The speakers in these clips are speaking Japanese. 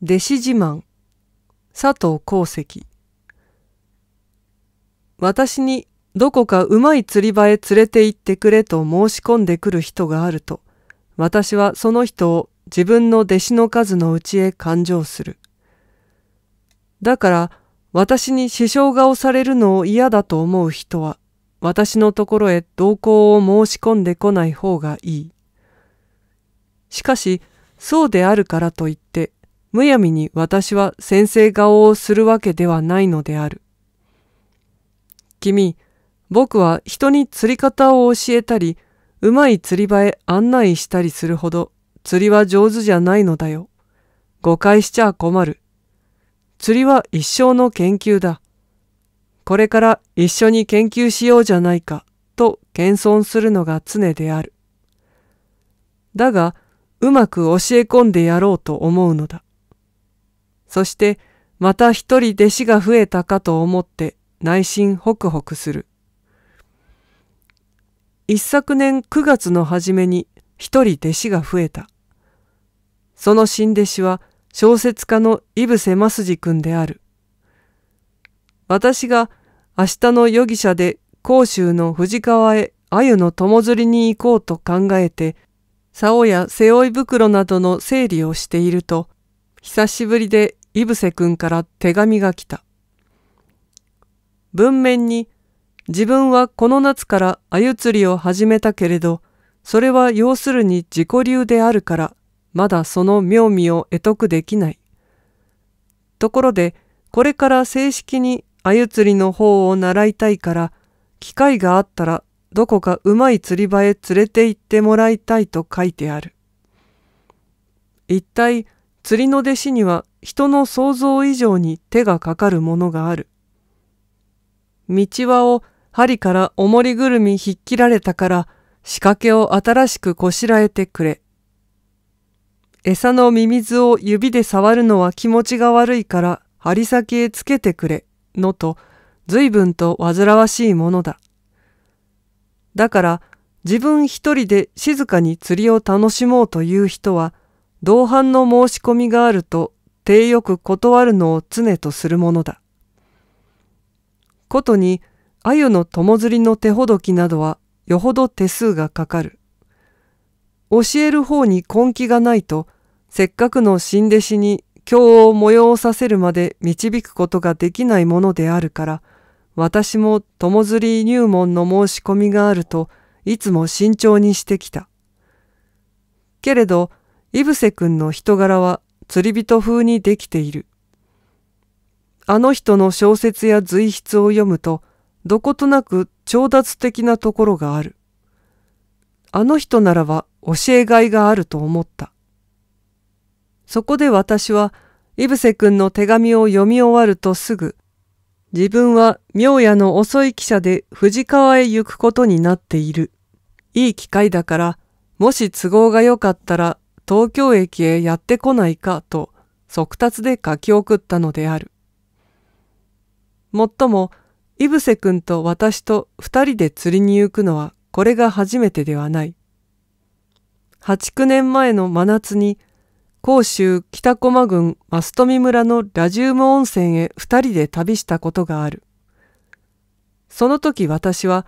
弟子自慢佐藤功石私にどこかうまい釣り場へ連れて行ってくれと申し込んでくる人があると私はその人を自分の弟子の数のうちへ勘定するだから私に師匠が押されるのを嫌だと思う人は私のところへ同行を申し込んでこない方がいいしかしそうであるからといってむやみに私は先生顔をするわけではないのである。君、僕は人に釣り方を教えたり、うまい釣り場へ案内したりするほど釣りは上手じゃないのだよ。誤解しちゃ困る。釣りは一生の研究だ。これから一緒に研究しようじゃないかと謙遜するのが常である。だが、うまく教え込んでやろうと思うのだ。そしてまた一人弟子が増えたかと思って内心ホクホクする。一昨年9月の初めに一人弟子が増えた。その新弟子は小説家のセマスジ君である。私が明日の容疑者で甲州の藤川へ鮎の友釣りに行こうと考えて、竿や背負い袋などの整理をしていると、久しぶりでイブセ君から手紙が来た。文面に、自分はこの夏から鮎釣りを始めたけれど、それは要するに自己流であるから、まだその妙味を得得できない。ところで、これから正式に鮎釣りの方を習いたいから、機会があったらどこかうまい釣り場へ連れて行ってもらいたいと書いてある。一体釣りの弟子には人の想像以上に手がかかるものがある。道輪を針から重りぐるみ引っ切られたから仕掛けを新しくこしらえてくれ。餌のミミズを指で触るのは気持ちが悪いから針先へつけてくれのと随分と煩わしいものだ。だから自分一人で静かに釣りを楽しもうという人は同伴の申し込みがあると体よく断るのを常とするものだ。ことに、鮎の友釣りの手ほどきなどはよほど手数がかかる。教える方に根気がないと、せっかくの新弟子に教を催させるまで導くことができないものであるから、私も友釣り入門の申し込みがあるといつも慎重にしてきた。けれど、イブセ君の人柄は釣り人風にできている。あの人の小説や随筆を読むと、どことなく調達的なところがある。あの人ならば教えがいがあると思った。そこで私は、イブセ君の手紙を読み終わるとすぐ、自分は妙夜の遅い汽車で藤川へ行くことになっている。いい機会だから、もし都合が良かったら東京駅へやってこないかと速達で書き送ったのである。もっとも、イブセ君と私と二人で釣りに行くのはこれが初めてではない。八九年前の真夏に、甲州北駒郡ト富村のラジウム温泉へ二人で旅したことがある。その時私は、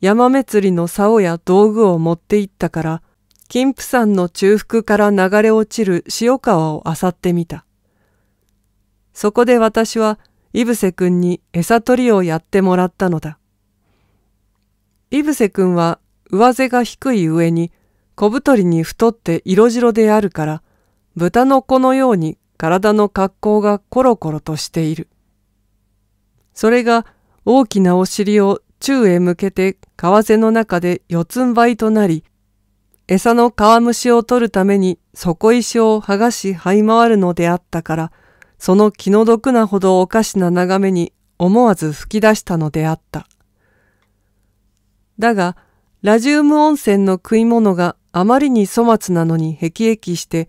ヤマメ釣りの竿や道具を持って行ったから、金峰山の中腹から流れ落ちる潮川を漁ってみた。そこで私は、イブセ君に餌取りをやってもらったのだ。イブセ君は上背が低い上に小太りに太って色白であるから豚の子のように体の格好がコロコロとしている。それが大きなお尻を宙へ向けて為替の中で四つん這いとなり餌の皮虫を取るために底石を剥がし這い回るのであったから、その気の毒なほどおかしな眺めに思わず吹き出したのであった。だが、ラジウム温泉の食い物があまりに粗末なのにへきえきして、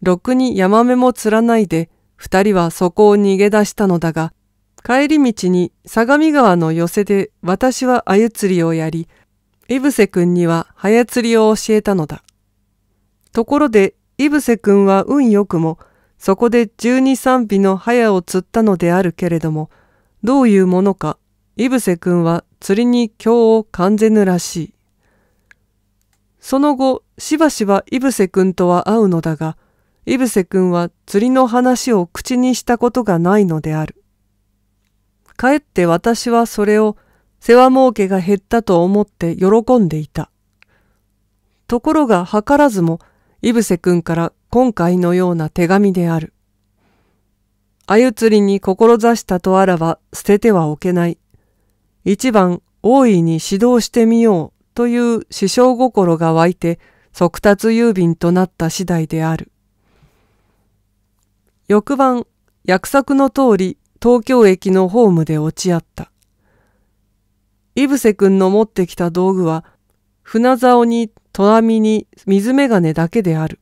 ろくにヤマメも釣らないで、二人はそこを逃げ出したのだが、帰り道に相模川の寄せで私は鮎釣りをやり、イブセ君には早釣りを教えたのだ。ところで、イブセ君は運よくも、そこで十二三尾の早を釣ったのであるけれども、どういうものか、イブセ君は釣りに今日を感じぬらしい。その後、しばしばイブセ君とは会うのだが、イブセ君は釣りの話を口にしたことがないのである。かえって私はそれを世話儲けが減ったと思って喜んでいた。ところが図らずも、イブセ君から今回のような手紙である。あゆ釣りに志したとあらば捨ててはおけない。一番大いに指導してみようという師匠心が湧いて速達郵便となった次第である。翌晩、約束の通り東京駅のホームで落ち合った。イブセ君の持ってきた道具は、船竿にトラミに水眼鏡だけである。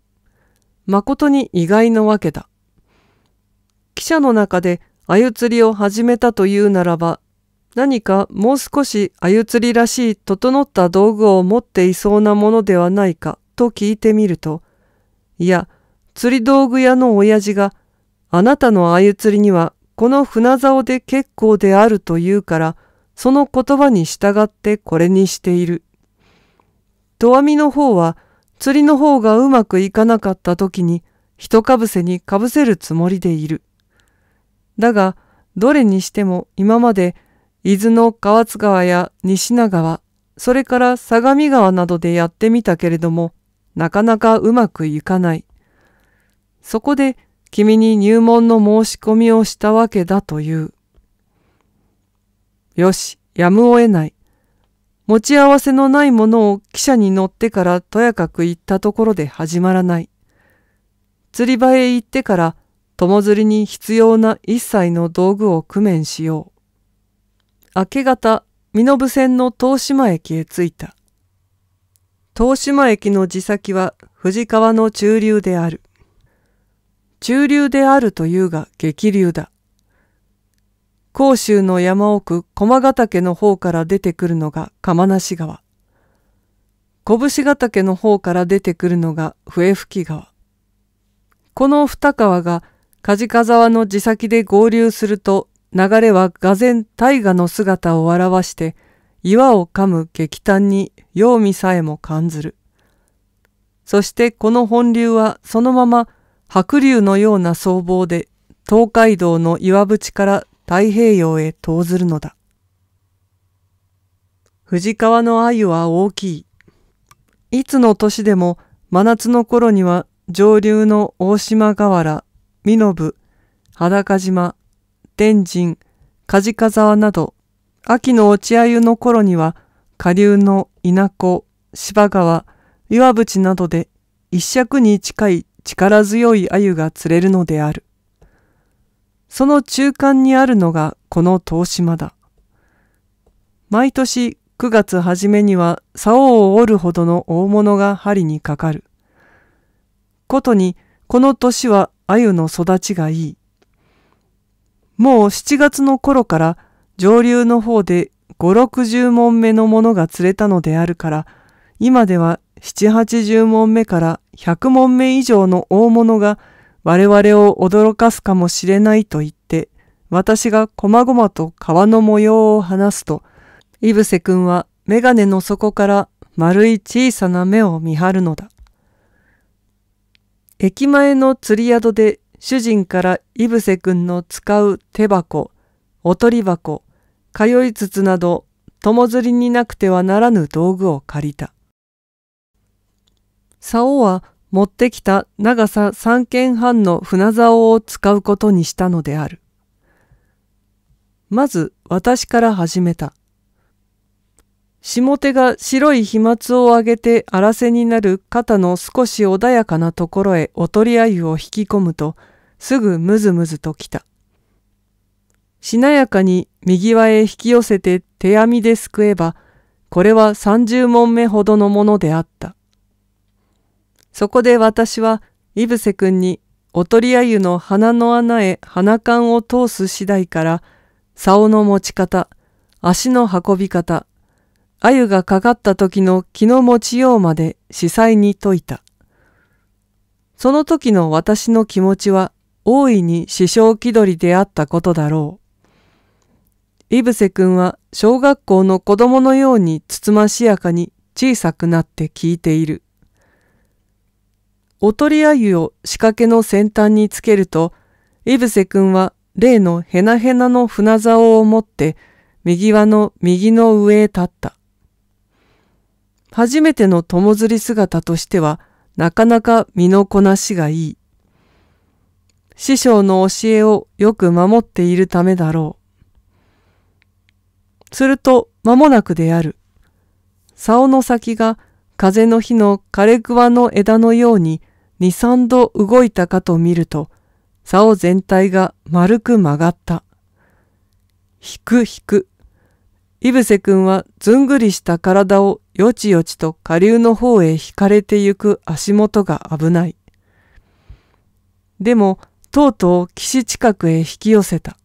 誠に意外のわけだ。記者の中で鮎釣りを始めたというならば、何かもう少し鮎釣りらしい整った道具を持っていそうなものではないかと聞いてみると、いや、釣り道具屋の親父が、あなたの鮎釣りにはこの船竿で結構であると言うから、その言葉に従ってこれにしている。とわみの方は釣りの方がうまくいかなかった時に一かぶせにかぶせるつもりでいる。だがどれにしても今まで伊豆の河津川や西名川それから相模川などでやってみたけれどもなかなかうまくいかない。そこで君に入門の申し込みをしたわけだという。よし、やむを得ない。持ち合わせのないものを汽車に乗ってからとやかく行ったところで始まらない。釣り場へ行ってから、友釣りに必要な一切の道具を工面しよう。明け方、身延線の東島駅へ着いた。東島駅の地先は藤川の中流である。中流であるというが激流だ。甲州の山奥駒ヶ岳の方から出てくるのが釜無川。拳ヶ岳の方から出てくるのが笛吹川。この二川が梶賀沢の地先で合流すると流れは俄然大河の姿を現して岩を噛む激端に用味さえも感ずる。そしてこの本流はそのまま白竜のような僧帽で東海道の岩淵から太平洋へ投ずるのだ。藤川の鮎は大きい。いつの年でも真夏の頃には上流の大島河原、身延、裸島、天神、梶賀沢など、秋の落ち鮎の頃には下流の稲子、芝川、岩淵などで一尺に近い力強い鮎が釣れるのである。その中間にあるのがこの東島だ。毎年9月初めには竿を折るほどの大物が針にかかる。ことにこの年は鮎の育ちがいい。もう7月の頃から上流の方で5、60門目のものが釣れたのであるから、今では7、80門目から100門目以上の大物が我々を驚かすかもしれないと言って、私がこまごまと川の模様を話すと、イブセ君はメガネの底から丸い小さな目を見張るのだ。駅前の釣り宿で主人からイブセ君の使う手箱、おとり箱、通い筒など、友釣りになくてはならぬ道具を借りた。竿は持ってきた長さ3軒半の船竿を使うことにしたのである。まず私から始めた。下手が白い飛沫を上げて荒瀬になる肩の少し穏やかなところへおとりあゆを引き込むと、すぐむずむずと来た。しなやかに右輪へ引き寄せて手編みですくえば、これは30問目ほどのものであった。そこで私は、イブセ君に、おとりあゆの鼻の穴へ鼻管を通す次第から、竿の持ち方、足の運び方、あゆがかかった時の気の持ちようまで司祭に説いた。その時の私の気持ちは大いに師匠気取りであったことだろう。イブセ君は小学校の子供のようにつつましやかに小さくなって聞いている。おとりゆを仕掛けの先端につけると、イブセ君は例のヘナヘナの船竿を持って、右輪の右の上へ立った。初めての友釣り姿としては、なかなか身のこなしがいい。師匠の教えをよく守っているためだろう。すると、間もなくである。竿の先が風の日の枯れ桑の枝のように二三度動いたかと見ると、竿全体が丸く曲がった。引く引く。イブセ君はずんぐりした体をよちよちと下流の方へ引かれてゆく足元が危ない。でも、とうとう岸近くへ引き寄せた。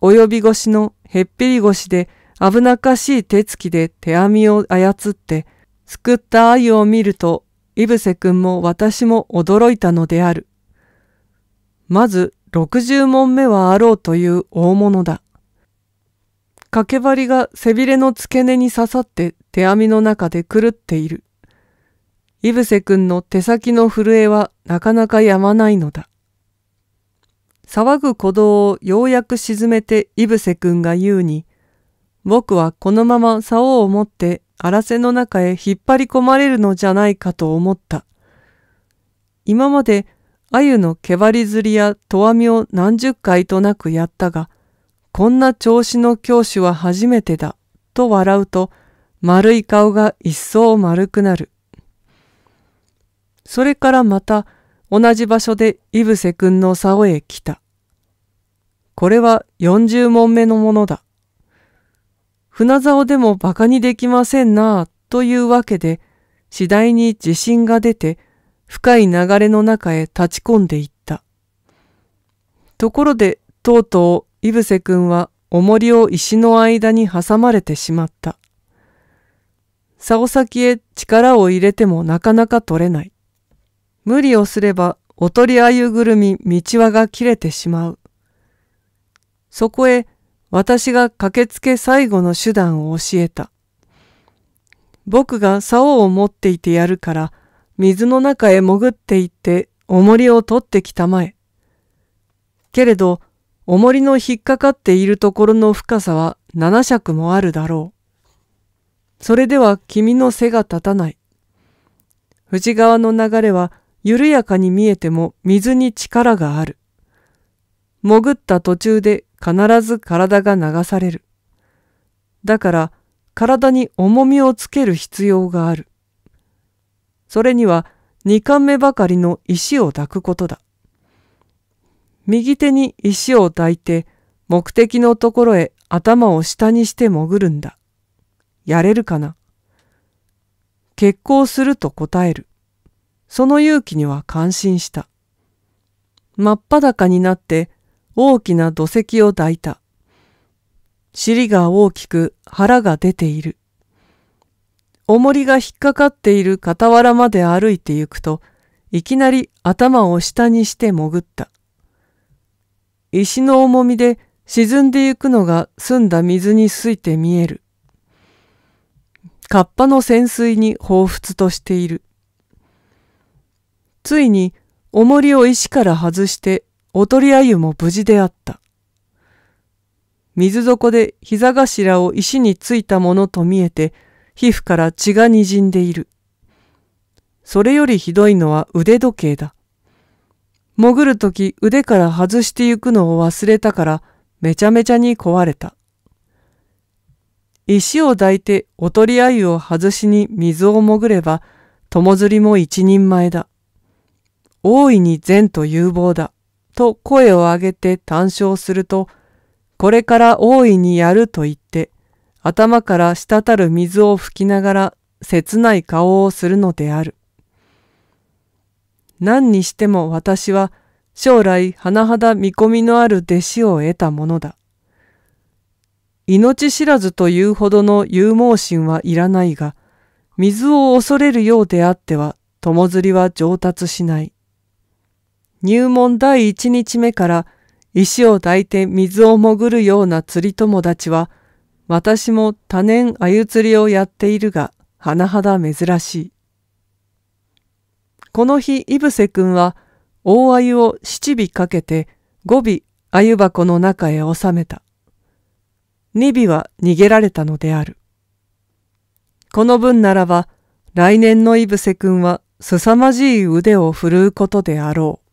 及び腰のへっぴり腰で危なっかしい手つきで手編みを操って、すくった鮎を見るとイブセ君も私も驚いたのである。まず60問目はあろうという大物だ。掛け針が背びれの付け根に刺さって手編みの中で狂っている。イブセ君の手先の震えはなかなかやまないのだ。騒ぐ鼓動をようやく沈めてイブセ君が言うに、僕はこのまま竿を持って荒瀬の中へ引っ張り込まれるのじゃないかと思った。今まで鮎の毛張り釣りやとわみを何十回となくやったが、こんな調子の教師は初めてだ、と笑うと、丸い顔が一層丸くなる。それからまた同じ場所で井伏セ君の竿へ来た。これは40問目のものだ。船竿でも馬鹿にできませんなあ、というわけで、次第に自信が出て、深い流れの中へ立ち込んでいった。ところで、とうとう、いぶせくんは、重りを石の間に挟まれてしまった。竿先へ力を入れてもなかなか取れない。無理をすれば、おとりあゆぐるみ道輪が切れてしまう。そこへ、私が駆けつけ最後の手段を教えた。僕が竿を持っていてやるから、水の中へ潜っていって重りを取ってきたまえ。けれど、重りの引っかかっているところの深さは7尺もあるだろう。それでは君の背が立たない。藤川の流れは緩やかに見えても水に力がある。潜った途中で必ず体が流される。だから体に重みをつける必要がある。それには二貫目ばかりの石を抱くことだ。右手に石を抱いて目的のところへ頭を下にして潜るんだ。やれるかな結構すると答える。その勇気には感心した。真っ裸になって大きな土石を抱いた。尻が大きく腹が出ている。重りが引っかかっている傍らまで歩いて行くと、いきなり頭を下にして潜った。石の重みで沈んでゆくのが澄んだ水にすいて見える。カッパの潜水に彷彿としている。ついに重りを石から外しておとりあゆも無事であった。水底で膝頭を石についたものと見えて、皮膚から血が滲んでいる。それよりひどいのは腕時計だ。潜るとき腕から外してゆくのを忘れたから、めちゃめちゃに壊れた。石を抱いておとりあゆを外しに水を潜れば、友釣りも一人前だ。大いに善と有望だ。と声を上げて談笑すると、これから大いにやると言って、頭から滴る水を拭きながら切ない顔をするのである。何にしても私は将来甚だ見込みのある弟子を得たものだ。命知らずというほどの勇猛心はいらないが、水を恐れるようであっては、友釣りは上達しない。入門第一日目から石を抱いて水を潜るような釣り友達は、私も多年鮎釣りをやっているが、甚だ珍しい。この日、いぶせくんは、大鮎を七尾かけて、五尾鮎箱の中へ収めた。二尾は逃げられたのである。この分ならば、来年のいぶせくんは、すさまじい腕を振るうことであろう。